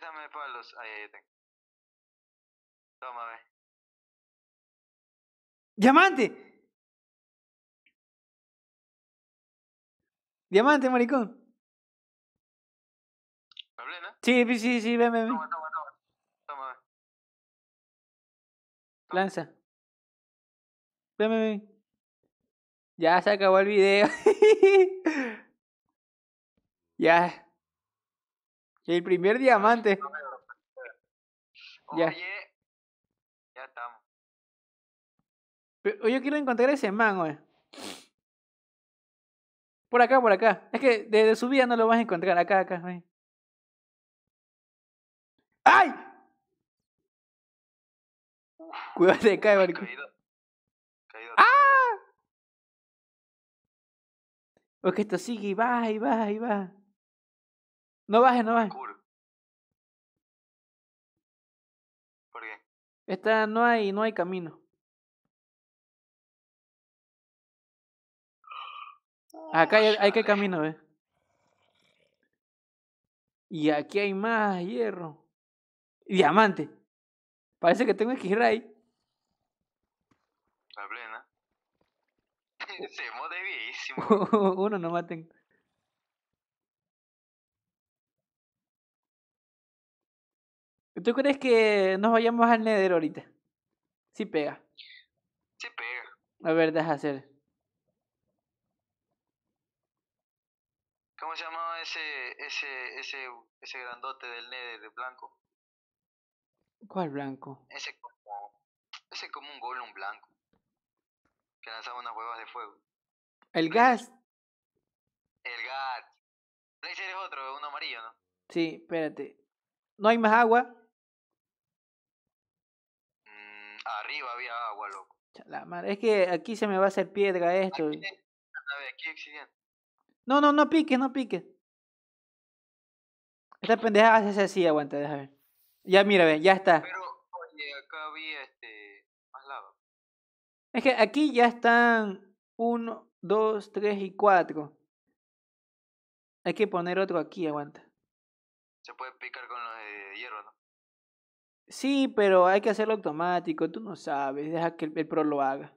Sujétame palos. Ahí, ahí tengo. Toma, ve. ¡Diamante! Diamante, maricón. ¿Me hablé, no? Sí, sí, sí, ven, ven. Toma, toma, toma. Toma, ven. Lanza. Ven, ven, ven. Ya se acabó el video. ya. El primer diamante. Oye, ya estamos. Pero yo quiero encontrar ese mango Por acá, por acá. Es que desde su vida no lo vas a encontrar. Acá, acá, ¡Ay! Cuidado, te cae, Caído. ¡Ah! que esto sigue y va, y va, y va. No baje no baje. ¿Por qué? no hay, no hay camino. Acá hay, que camino, ¿ves? Y aquí hay más hierro. Diamante. Parece que tengo que ir ahí. La plena. Se de bienísimo. Uno no maten ¿Tú crees que nos vayamos al Nether ahorita? Sí pega. Sí pega. A ver, deja hacer. ¿Cómo se llamaba ese, ese, ese, ese grandote del Nether de blanco? ¿Cuál blanco? Ese como, ese como un golem blanco. Que lanzaba unas huevas de fuego. ¿El gas? El gas. Blazer es otro, uno amarillo, ¿no? Sí, espérate. ¿No hay más agua? arriba había agua, loco. La madre. Es que aquí se me va a hacer piedra esto. no, no, no pique, no pique. Esta pendeja hace así, aguanta, déjame ver. Ya mira, ve, ya está. oye, acá había este, más Es que aquí ya están 1, 2, 3 y 4. Hay que poner otro aquí, aguanta. Se puede picar con los de hierro, ¿no? Sí, pero hay que hacerlo automático, tú no sabes, deja que el, pro lo haga.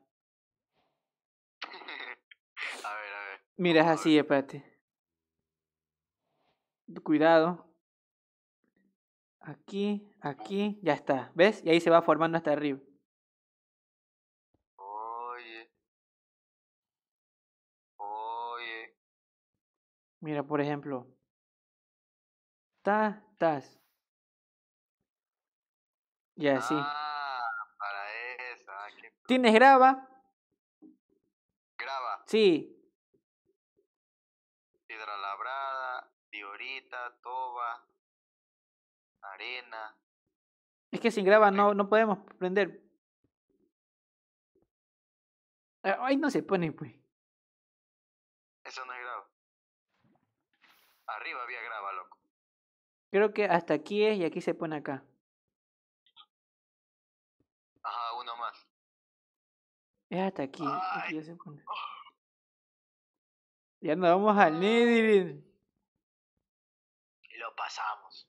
a ver, a ver. Mira, es así, espérate. Cuidado. Aquí, aquí, ya está. ¿Ves? Y ahí se va formando hasta arriba. Oye. Oye. Mira, por ejemplo. Ta, tas. Ya, ah, sí. Para eso. Ah, ¿Tienes grava? Grava. Sí. Piedra labrada, diorita, toba, arena. Es que sin grava no, no podemos prender. Ah, ahí no se pone, pues. Eso no es grava. Arriba había grava, loco. Creo que hasta aquí es y aquí se pone acá. Es hasta aquí. ya, se pone. ya nos vamos al Nidirin. Lo pasamos.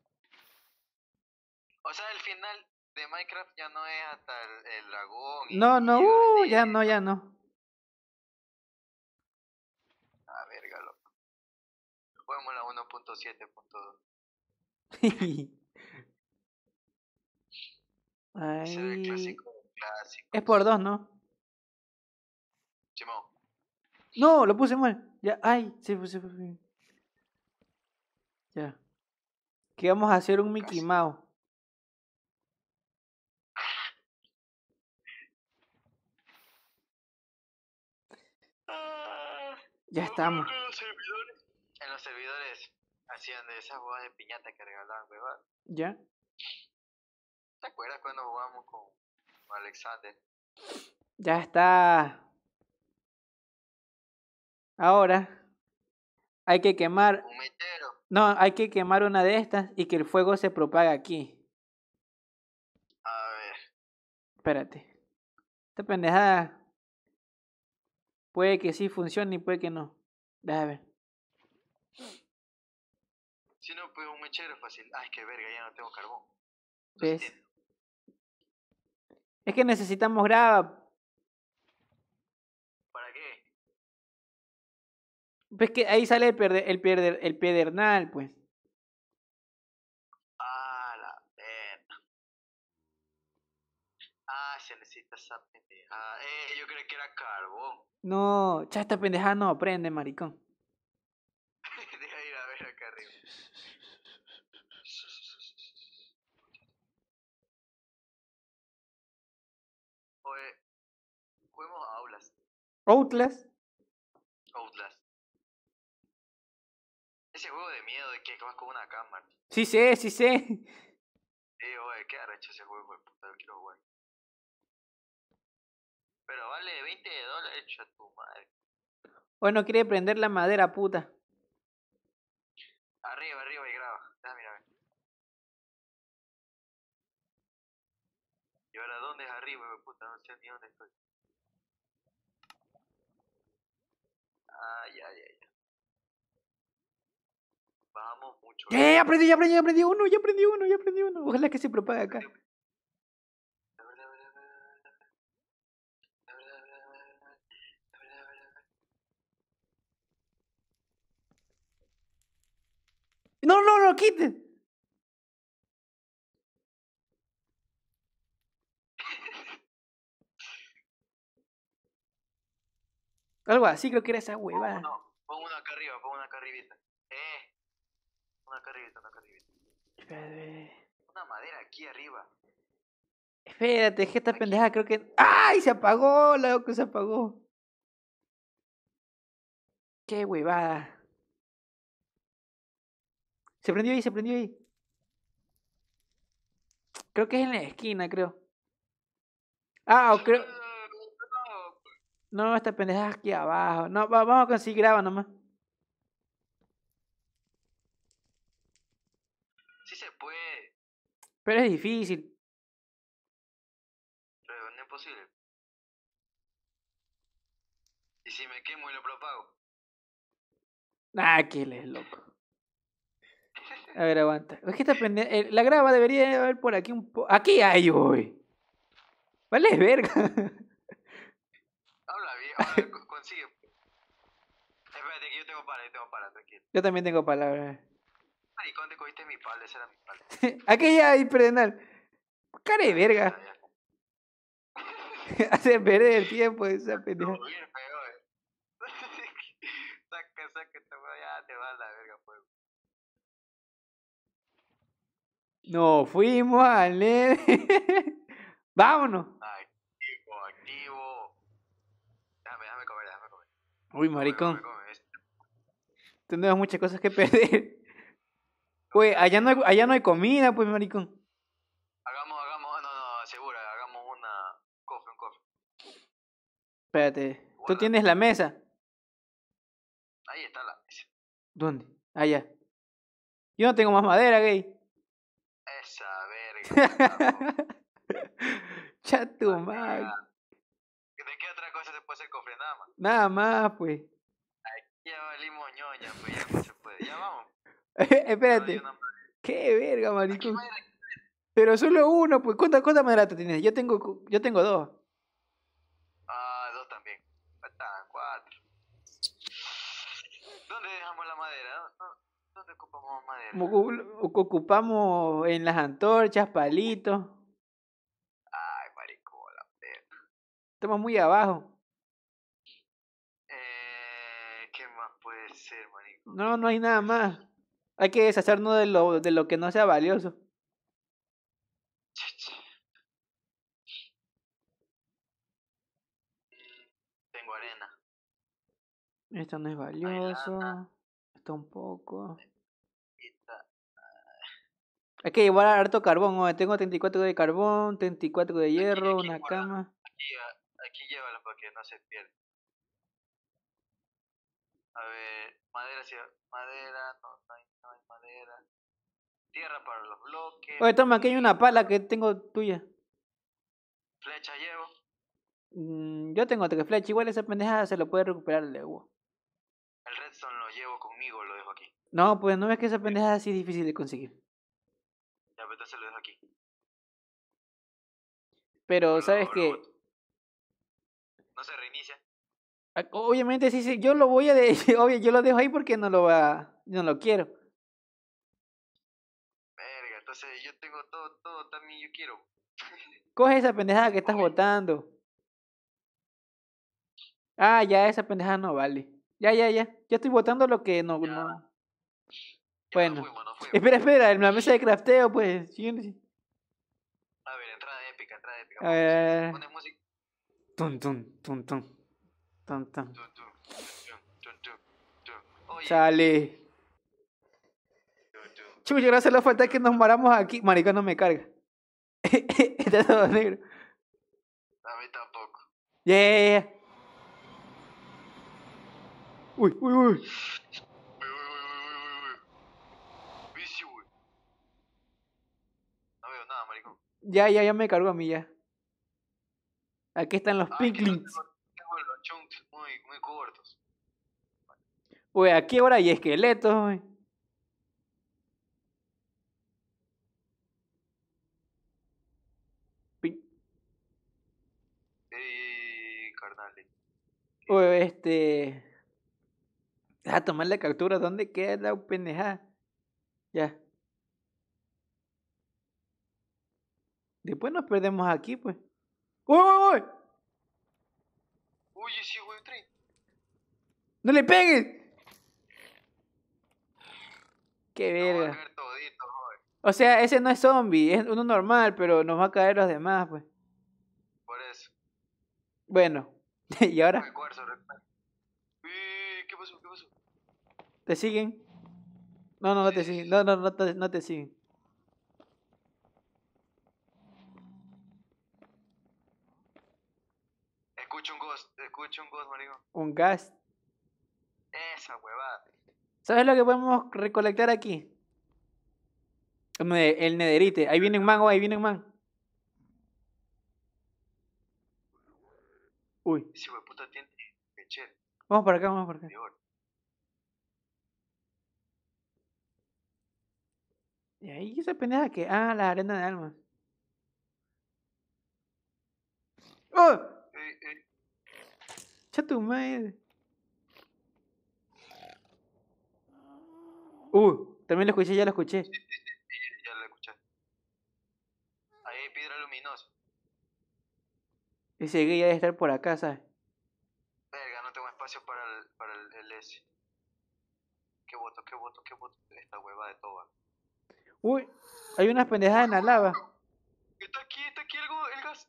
O sea, el final de Minecraft ya no es hasta el, dragón. Uh, no, no, ya no, ya ah, no. A verga, loco. Jugamos la 1.7.2. clásico, clásico. Es por dos, ¿no? No, lo puse mal. Ya, ay, se puse se Ya. Que vamos a hacer un Mickey Mao? Ah, ya estamos. En los servidores hacían de esas bodas de piñata que regalaban, ¿verdad? ¿Ya? ¿Te acuerdas cuando jugamos con Alexander? Ya está. Ahora hay que quemar. Un metero. No, hay que quemar una de estas y que el fuego se propague aquí. A ver. Espérate. Esta pendejada. Puede que sí funcione y puede que no. Déjame ver. Si no, pues un mechero es fácil. Ay, qué verga, ya no tengo carbón. Es que necesitamos grava ¿Ves pues, que ahí sale el, perder, el, perder, el pedernal, pues. A ah, la pena. Ah, se necesita esa pendeja. Ah, eh, yo creí que era carbón. No, ya esta pendeja no aprende, maricón. Deja ir a ver acá arriba. Oye, ¿cómo hablas? outlas outlas juego de miedo de que vas con una cámara. Sí sé, sí sé. Sí, oye, qué arrecho ese juego, puta, lo quiero jugar. Pero vale 20 dólares, tu madre. Hoy no quiere prender la madera, puta. Arriba, arriba y graba. Déjame mira, ¿Y ahora dónde es arriba, güey? puta? No sé ni dónde estoy. Ay, ay, ay. Vamos mucho. Eh, aprendí, ya aprendí, ya aprendí uno, ya aprendí uno, ya aprendí uno. Ojalá que se propague acá. No, no, no, quiten. Algo así creo que era esa hueva. Pongo uno, pongo uno acá arriba, pongo uno acá arribita. Eh. Una Espérate. madera aquí arriba. Espérate, es que esta pendeja creo que. ¡Ay! Se apagó, la loco, se apagó. ¡Qué huevada! Se prendió ahí, se prendió ahí. Creo que es en la esquina, creo. Ah, creo. No, esta pendeja es aquí abajo. No, vamos a conseguir graba nomás. Pero es difícil. Pero no es posible. ¿Y si me quemo y lo propago? Ah, que él loco. A ver, aguanta. Eh, la grava debería haber por aquí un po. Aquí hay hoy. Vale, es verga. Habla bien, ahora consigue. Espérate, que yo tengo palabras yo tengo pala, tranquilo. Yo también tengo palabras maricón te cogiste mi palo, esa era mi palo. Aquella ahí, Perenal. Cara de verga. Hace perder el tiempo esa pendeja. Eh. saca, saca, ya te va la verga, pues. Nos fuimos al nene. Vámonos. Activo, activo. Déjame, déjame comer, déjame comer. Uy, maricón. tendrás este. Tenemos muchas cosas que perder. Güey, allá no, hay, allá no hay comida, pues, maricón. Hagamos, hagamos, no, no, segura, hagamos una. Cofre, un cofre. Espérate, ¿tú tienes la mesa? Ahí está la mesa. ¿Dónde? Allá. Yo no tengo más madera, gay. Esa verga. madre. ¿De qué otra cosa se puede hacer cofre? Nada más. Nada más, pues. Aquí ya valimos ñoña, pues ya no se puede. Ya vamos. Espérate. Qué verga, marico? Pero solo uno, pues. cuánta madera te tienes? Yo tengo, yo tengo dos. Ah, dos también. Faltan cuatro. ¿Dónde dejamos la madera? ¿Dónde ocupamos madera? Ocupamos en las antorchas, palitos. Ay, maricón, la Estamos muy abajo. Eh, ¿Qué más puede ser, marico? No, no hay nada más. Hay que deshacernos de lo, de lo que no sea valioso. Tengo arena. Esto no es valioso. Esto un poco. Ah. Hay que llevar harto carbón. Tengo 34 de carbón, 34 de hierro, una cama. Aquí, aquí llévalo para que no se pierda. A ver, madera, madera, no, hay, no hay madera. Tierra para los bloques. Oye, toma, aquí hay una pala que tengo tuya. Flecha llevo. Mm, yo tengo otra flecha, igual esa pendejada se lo puede recuperar el huevo. El redstone lo llevo conmigo, lo dejo aquí. No, pues no ves que esa pendeja así difícil de conseguir. Ya, pero pues, entonces lo dejo aquí. pero ¿sabes qué? No se reinicia. Ah, obviamente, sí, sí, yo lo voy a, de, obvio, yo lo dejo ahí porque no lo va, no lo quiero. Verga, entonces yo tengo todo, todo, también yo quiero. Coge esa pendejada que estás votando. Ah, ya, esa pendejada no vale. Ya, ya, ya, ya estoy votando lo que no... no. bueno, espera, espera, en la mesa de crafteo, pues. A ver, entrada épica, entrada épica. A ver. Pones música. Tum, tum, tum, tum tan, tan. Sale. Chucho, gracias a la falta que nos maramos aquí. Maricón no me carga. Está todo negro. A mí tampoco. Yeah. Uy, uy, uy. uy uy. uy uy, uy, No veo nada, maricón. Ya, ya, ya me cargo a mí ya. Aquí están los ah, pinklings cortos. Uy, aquí ahora hay esqueletos, güey. Ey, carnal. Uy, este. A tomar la captura, ¿dónde queda la pendeja? Ya. Después nos perdemos aquí, pues. ¡Uy, uy, uy! Uy, sí, güey, ¡No le peguen! Qué verga. O sea, ese no es zombie, es uno normal, pero nos va a caer los demás, pues. Por eso. Bueno, ¿y ahora? ¿Qué pasó? ¿Qué pasó? ¿Te siguen? No, no, no te siguen. No, no, no, te, no te siguen. Escucho un ghost, escucho un ghost, marico. ¿Un ghost? ¿Sabes lo que podemos recolectar aquí? El nederite. Ahí viene un mango, ahí viene un man. Uy. Vamos para acá, vamos para acá. Y ahí esa pendeja que. Ah, la arena de alma. ¡Oh! Eh, eh. Chato, Uh, también lo escuché, ya lo escuché. Sí, sí, sí, ya lo escuché. Ahí hay piedra luminosa. Ese guía debe estar por acá, ¿sabes? Verga, no tengo espacio para el, para el, el S. Qué voto, qué voto, qué voto. Esta hueva de toba. Uy, hay unas pendejadas en la lava. Está aquí, está aquí el gas.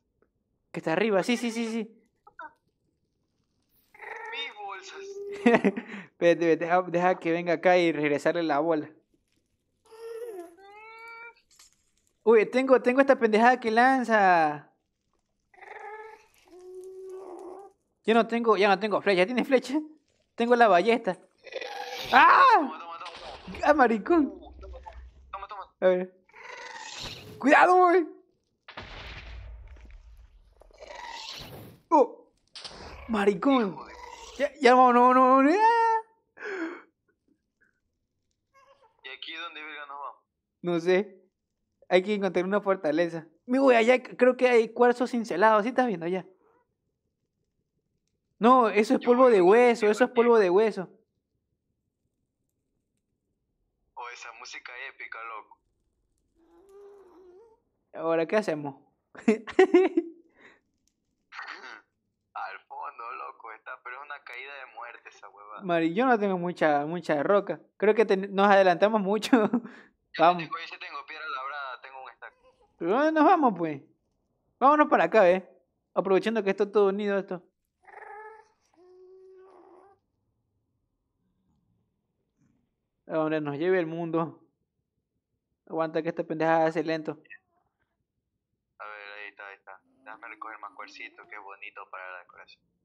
Que está arriba, sí, sí, sí, sí. deja, que venga acá y regresarle la bola. Uy, tengo, tengo esta pendejada que lanza. Yo no tengo, ya no tengo flecha. ¿Tiene flecha? Tengo la ballesta. ¡Ah! Toma, toma, toma, A ver. ¡Cuidado, güey! ¡Oh! ¡Maricón! Ya, ya no, no, no. no. ¿Y aquí dónde verga nos vamos? No sé. Hay que encontrar una fortaleza. Mi güey, allá creo que hay cuarzos cincelado. ¿Sí estás viendo allá? No, eso es polvo de hueso. Eso es polvo de hueso. Oh, esa música épica, loco. Ahora, ¿qué hacemos? caída de muerte esa huevada. Mari, yo no tengo mucha, mucha roca. Creo que nos adelantamos mucho. vamos. tengo piedra labrada, tengo un stack. ¿Pero dónde nos vamos, pues? Vámonos para acá, ¿eh? Aprovechando que esto todo unido, esto. A donde nos lleve el mundo. Aguanta que esta pendejada hace lento. A ver, ahí está, ahí está. Déjame recoger más cuercito, que es bonito para la decoración.